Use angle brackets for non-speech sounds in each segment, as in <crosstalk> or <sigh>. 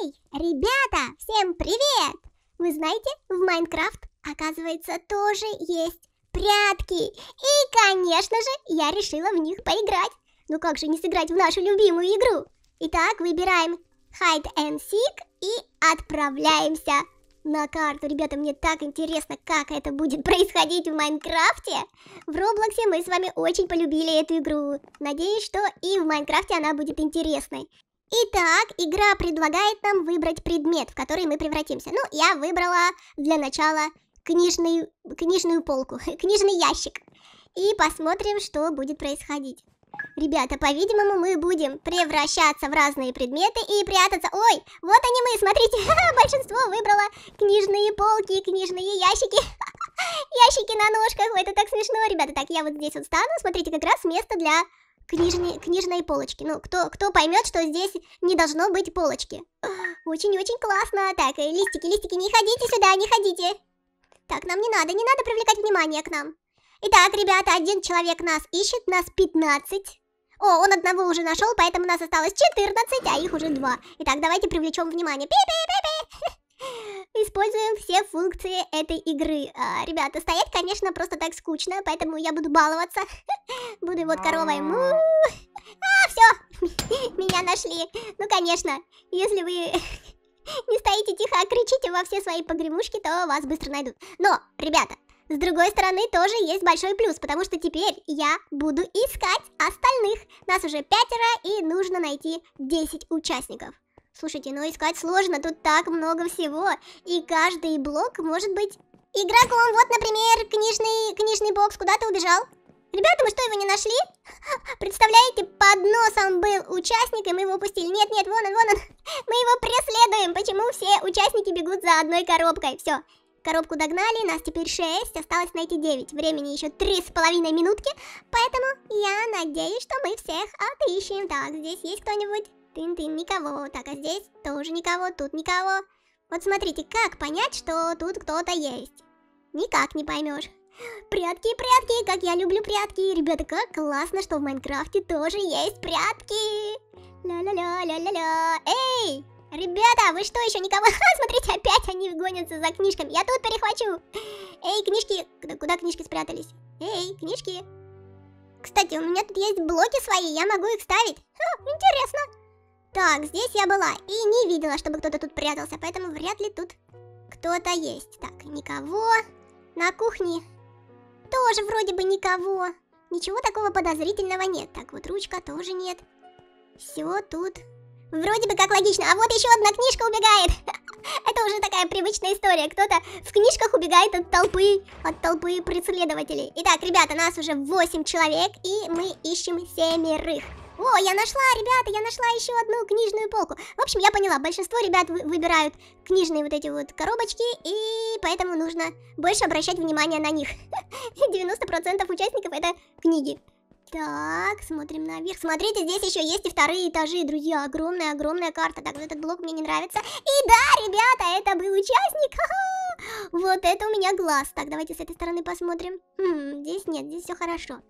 Эй, ребята, всем привет! Вы знаете, в Майнкрафт, оказывается, тоже есть прятки. И, конечно же, я решила в них поиграть. Ну как же не сыграть в нашу любимую игру? Итак, выбираем Hide and Seek и отправляемся на карту. Ребята, мне так интересно, как это будет <laughs> происходить в Майнкрафте. В Роблоксе мы с вами очень полюбили эту игру. Надеюсь, что и в Майнкрафте она будет интересной. Итак, игра предлагает нам выбрать предмет, в который мы превратимся. Ну, я выбрала для начала книжный, книжную полку, <laughs> книжный ящик. И посмотрим, что будет происходить. Ребята, по-видимому, мы будем превращаться в разные предметы и прятаться. Ой, вот они мы, смотрите, <laughs> большинство выбрало книжные полки, книжные ящики. <laughs> Ящики на ножках, это так смешно, ребята. Так, я вот здесь вот стану, смотрите, как раз место для книжни, книжной полочки. Ну, кто, кто поймет, что здесь не должно быть полочки. Очень-очень классно. Так, э, листики, листики, не ходите сюда, не ходите. Так, нам не надо, не надо привлекать внимание к нам. Итак, ребята, один человек нас ищет, нас 15. О, он одного уже нашел, поэтому нас осталось 14, а их уже два, Итак, давайте привлечем внимание. Пи -пи -пи -пи. Используем все функции этой игры. А, ребята, стоять, конечно, просто так скучно, поэтому я буду баловаться. <laughs> Буду вот коровой. Му А, все, <laughs> меня нашли. Ну, конечно, если вы <laughs> не стоите тихо, а кричите во все свои погремушки, то вас быстро найдут. Но, ребята, с другой стороны, тоже есть большой плюс, потому что теперь я буду искать остальных. Нас уже пятеро, и нужно найти 10 участников. Слушайте, но ну, искать сложно, тут так много всего, и каждый блок может быть игроком. Вот, например, книжный, книжный бокс, куда ты убежал? Ребята, мы что, его не нашли? <laughs> Представляете, под носом был участник, и мы его упустили. Нет, нет, вон он, вон он. <laughs> Мы его преследуем. Почему все участники бегут за одной коробкой? Все, коробку догнали, нас теперь 6, осталось найти 9. Времени еще три с половиной минутки, поэтому я надеюсь, что мы всех отыщем. Так, здесь есть кто-нибудь? Тын-тын, никого. Так, а здесь тоже никого, тут никого. Вот смотрите, как понять, что тут кто-то есть? Никак не поймешь. Прятки, прятки, как я люблю прятки. Ребята, как классно, что в Майнкрафте тоже есть прятки. Ля-ля-ля, ля-ля-ля. Эй, ребята, вы что, еще никого? <laughs> Ха, смотрите, опять они гонятся за книжками. Я тут перехвачу. Эй, книжки, куда, куда книжки спрятались? Эй, книжки. Кстати, у меня тут есть блоки свои, я могу их ставить. Ха, интересно. Так, здесь я была и не видела, чтобы кто-то тут прятался, поэтому вряд ли тут кто-то есть. Так, никого. На кухне тоже вроде бы никого. Ничего такого подозрительного нет. Так, вот ручка тоже нет. Все тут. Вроде бы как логично. А вот еще одна книжка убегает. <laughs> Это уже такая привычная история. Кто-то в книжках убегает от толпы, от толпы преследователей. Итак, ребята, нас уже 8 человек, и мы ищем семерых. О, я нашла, ребята, я нашла еще одну книжную полку. В общем, я поняла, большинство ребят вы выбирают книжные вот эти вот коробочки, и поэтому нужно больше обращать внимание на них. 90% <laughs> участников это книги. Так, смотрим наверх. Смотрите, здесь еще есть и вторые этажи, друзья. Огромная-огромная карта. Так, вот этот блок мне не нравится. И да, ребята, это был участник. Вот это у меня глаз. Так, давайте с этой стороны посмотрим. Хм, здесь нет, здесь все хорошо.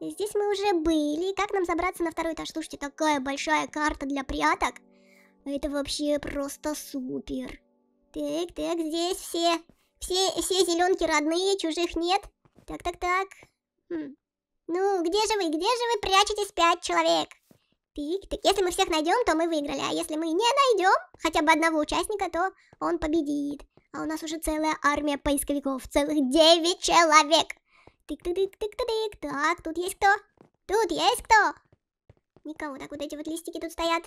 Здесь мы уже были. Как нам забраться на второй этаж? Слушайте, такая большая карта для пряток. Это вообще просто супер. Так, так, здесь все... Все, все зеленки родные, чужих нет. Так, так, так. Хм. Ну, где же вы, где же вы прячетесь, пять человек? Тик, тик. Если мы всех найдем, то мы выиграли. А если мы не найдем хотя бы одного участника, то он победит. А у нас уже целая армия поисковиков. Целых девять человек. Тык-тык-тык-тык-тык. Так, тут есть кто? Тут есть кто? Никого. Так, вот эти вот листики тут стоят.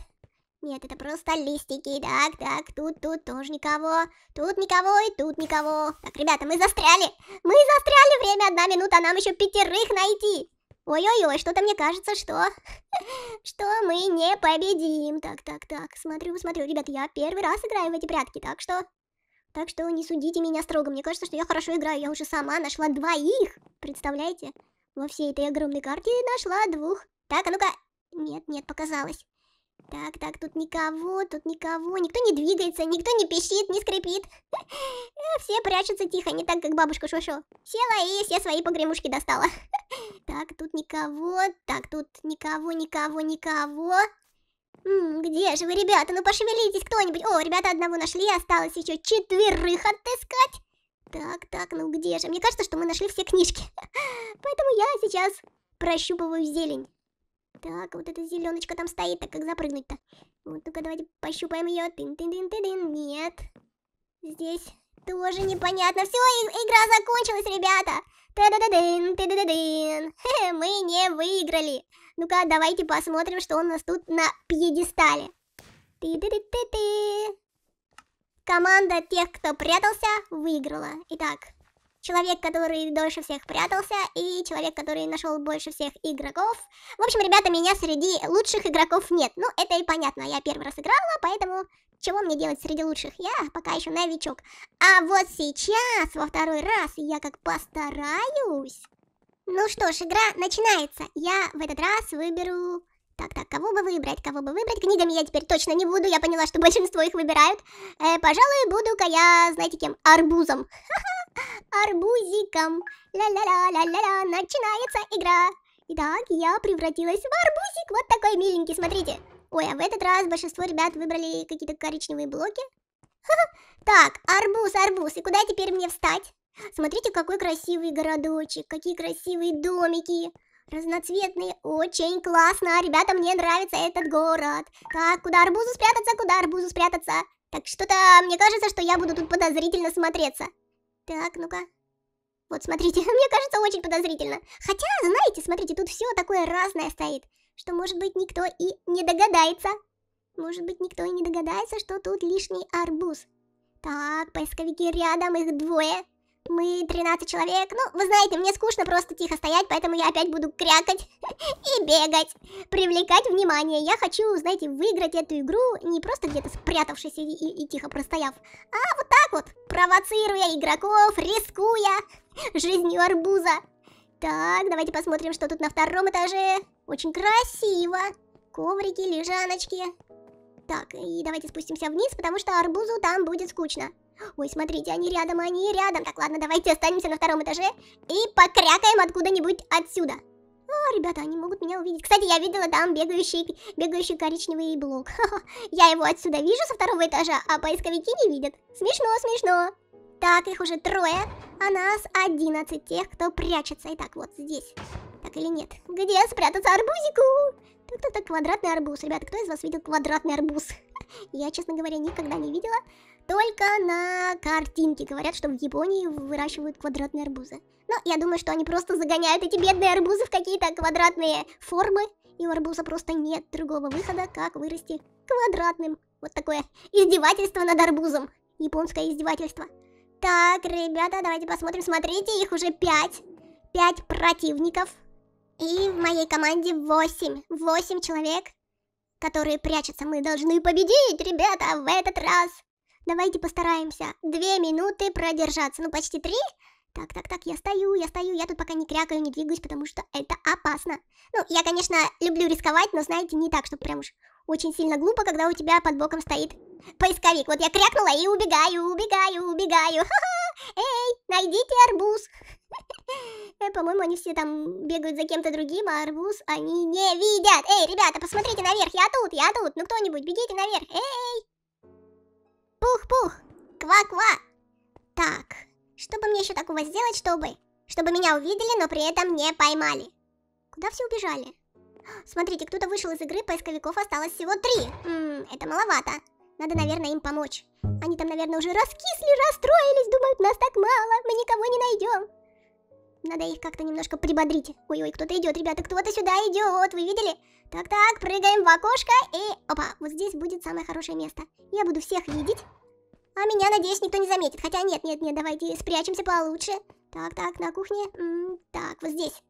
Нет, это просто листики. Так, так, тут, тут тоже никого. Тут никого и тут никого. Так, ребята, мы застряли. Мы застряли. Время одна минута, а нам еще пятерых найти. Ой-ой-ой, что-то мне кажется, что... <laughs> что мы не победим. Так, так, так, смотрю, смотрю. Ребят, я первый раз играю в эти прятки, так что... Так что не судите меня строго. Мне кажется, что я хорошо играю. Я уже сама нашла двоих. Представляете? Во всей этой огромной карте нашла двух. Так, а ну-ка. Нет, нет, показалось. Так, так, тут никого, тут никого. Никто не двигается, никто не пищит, не скрипит. <laughs> Все прячутся тихо, не так, как бабушка Шошо. Села и все свои погремушки достала. <laughs> Так, тут никого, так, тут никого, никого, никого где же вы, ребята? Ну пошевелитесь кто-нибудь. О, ребята, одного нашли, осталось еще четверых отыскать. Так, так, ну где же? Мне кажется, что мы нашли все книжки. <laughs> Поэтому я сейчас прощупываю зелень. Так, вот эта зеленочка там стоит, так как запрыгнуть-то? Вот, ну-ка, давайте пощупаем ее. Тын -тын -тын -тын -тын. Нет. Здесь тоже непонятно. Все, игра закончилась, ребята. Та-да-да-дын, та-да-да-дын. <laughs> Мы не выиграли. Ну-ка, давайте посмотрим, что у нас тут на пьедестале. ты ты ты ты, -ты. Команда тех, кто прятался, выиграла. Итак, человек, который дольше всех прятался, и человек, который нашел больше всех игроков. В общем, ребята, меня среди лучших игроков нет. Ну, это и понятно, я первый раз играла, поэтому чего мне делать среди лучших? Я пока еще новичок. А вот сейчас, во второй раз, я как постараюсь... Ну что ж, игра начинается. Я в этот раз выберу... Так, так, кого бы выбрать, кого бы выбрать? Книгами я теперь точно не буду, я поняла, что <laughs> большинство их выбирают. Э, пожалуй, буду-ка я, знаете кем, арбузом. <laughs> Арбузиком. Ля-ля-ля, ля-ля-ля. начинается игра. Итак, я превратилась в арбузик, вот такой миленький, смотрите. Ой, а в этот раз большинство ребят выбрали какие-то коричневые блоки. <laughs> Так, арбуз, арбуз, и куда теперь мне встать? Смотрите, какой красивый городочек, какие красивые домики. Разноцветные, очень классно. А ребята, мне нравится этот город. Так, куда арбузу спрятаться, куда арбузу спрятаться? Так, что-то мне кажется, что я буду тут подозрительно смотреться. Так, ну-ка. Вот, смотрите, <laughs> мне кажется, очень подозрительно. Хотя, знаете, смотрите, тут все такое разное стоит, что, может быть, никто и не догадается. Может быть, никто и не догадается, что тут лишний арбуз. Так, поисковики рядом, их двое. Мы 13 человек. Ну, вы знаете, мне скучно просто тихо стоять, поэтому я опять буду крякать <laughs> и бегать. Привлекать внимание. Я хочу, знаете, выиграть эту игру не просто где-то спрятавшись и, и, и тихо простояв, а вот так вот, провоцируя игроков, рискуя жизнью арбуза. Так, давайте посмотрим, что тут на втором этаже. Очень красиво. Коврики, лежаночки. Так, и давайте спустимся вниз, потому что арбузу там будет скучно. Ой, смотрите, они рядом, они рядом. Так, ладно, давайте останемся на втором этаже и покрякаем откуда-нибудь отсюда. О, а, ребята, они могут меня увидеть. Кстати, я видела там бегающий, бегающий коричневый блок. <laughs> Я его отсюда вижу со второго этажа, а поисковики не видят. Смешно, смешно. Так, их уже трое, а нас 11 тех, кто прячется. Итак, вот здесь. Так или нет? Где спрятаться арбузику? Ну, Кто-то квадратный арбуз. Ребята, кто из вас видел квадратный арбуз? <laughs> Я, честно говоря, никогда не видела. Только на картинке говорят, что в Японии выращивают квадратные арбузы. Но ну, я думаю, что они просто загоняют эти бедные арбузы в какие-то квадратные формы. И у арбуза просто нет другого выхода, как вырасти квадратным. Вот такое издевательство над арбузом. Японское издевательство. Так, ребята, давайте посмотрим. Смотрите, их уже пять. Пять противников. И в моей команде 8. 8 человек, которые прячутся. Мы должны победить, ребята, в этот раз. Давайте постараемся. Две минуты продержаться. Ну, почти три. Так, так, так, я стою, я стою, я тут пока не крякаю, не двигаюсь, потому что это опасно. Ну, я, конечно, люблю рисковать, но, знаете, не так, чтобы прям уж очень сильно глупо, когда у тебя под боком стоит поисковик. Вот я крякнула и убегаю, убегаю, убегаю. <laughs> Эй, найдите арбуз. <laughs> Э, по-моему, они все там бегают за кем-то другим, а арбуз они не видят. Эй, ребята, посмотрите наверх, я тут, я тут. Ну кто-нибудь, бегите наверх. Эй! Пух-пух, ква-ква. Так, что бы мне еще такого сделать, чтобы... Чтобы меня увидели, но при этом не поймали. Куда все убежали? Смотрите, кто-то вышел из игры, поисковиков осталось всего три. Ммм, это маловато. Надо, наверное, им помочь. Они там, наверное, уже раскисли, расстроились, думают, нас так мало, мы никого не найдем. Надо их как-то немножко прибодрить. Ой-ой, кто-то идет, ребята, кто-то сюда идет, вы видели? Так-так, прыгаем в окошко и... Опа, вот здесь будет самое хорошее место. Я буду всех видеть. А меня, надеюсь, никто не заметит. Хотя нет, нет, нет, давайте спрячемся получше. Так, так, на кухне. М -м, так, вот здесь.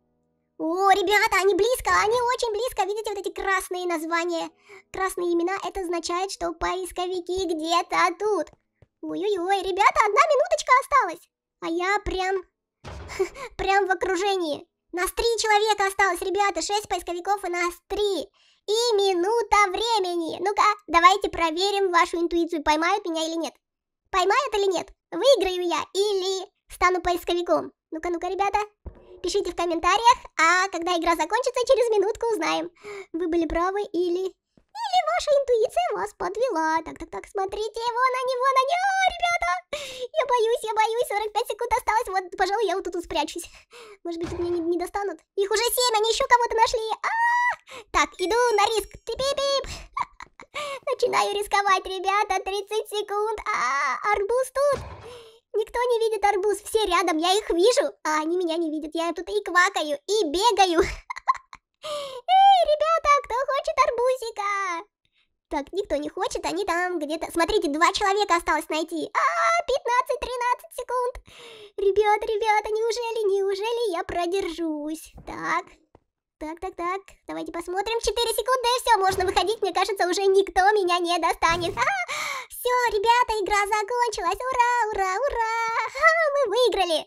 О, ребята, они близко, они очень близко. Видите вот эти красные названия, красные имена? Это означает, что поисковики где-то тут. Ой-ой-ой, ребята, одна минуточка осталась. А я прям, <laughs> прям в окружении. Нас три человека осталось, ребята, шесть поисковиков и нас три. И минута времени. Ну-ка, давайте проверим вашу интуицию, поймают меня или нет. Поймают или нет? Выиграю я или стану поисковиком? Ну-ка, ну-ка, ребята. Пишите в комментариях, а когда игра закончится, через минутку узнаем, вы были правы или... Или ваша интуиция вас подвела. Так, так, так, смотрите, вон они, вон они, а, ребята. Я боюсь, я боюсь, 45 секунд осталось. Вот, пожалуй, я вот тут спрячусь. Может быть, меня не, не достанут. Их уже 7, они еще кого-то нашли. А -а -а! Так, иду на риск. Пип-пип-пип. Начинаю рисковать, ребята, 30 секунд. А, -а, -а арбуз тут. Никто не видит арбуз, все рядом, я их вижу. А они меня не видят, я тут и квакаю, и бегаю. <laughs> Эй, ребята, кто хочет арбузика? Так, никто не хочет, они там где-то... Смотрите, два человека осталось найти. А, -а 15-13 секунд. Ребят, ребята, неужели, неужели я продержусь? Так, так, так, так. Давайте посмотрим. 4 секунды, и все, можно выходить. Мне кажется, уже никто меня не достанет. Ага. Все, ребята, игра закончилась. Ура, ура, ура. Ага, мы выиграли.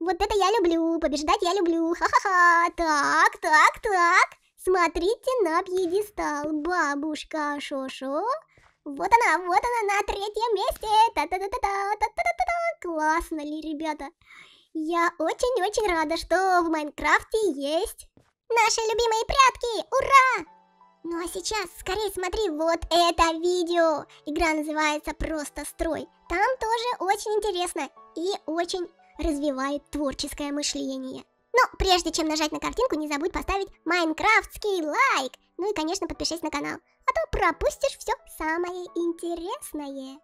Вот это я люблю. Побеждать я люблю. Ха-ха-ха. Так, так, так. Смотрите на пьедестал. Бабушка Шошо. Вот она, вот она на третьем месте. Та-та-та-та-та, та-та-та-та. Классно ли, ребята? Я очень-очень рада, что в Майнкрафте есть Наши любимые прятки! Ура! Ну а сейчас скорее смотри вот это видео. Игра называется «Просто строй». Там тоже очень интересно и очень развивает творческое мышление. Но прежде чем нажать на картинку, не забудь поставить майнкрафтский лайк. Ну и, конечно, подпишись на канал, а то пропустишь все самое интересное.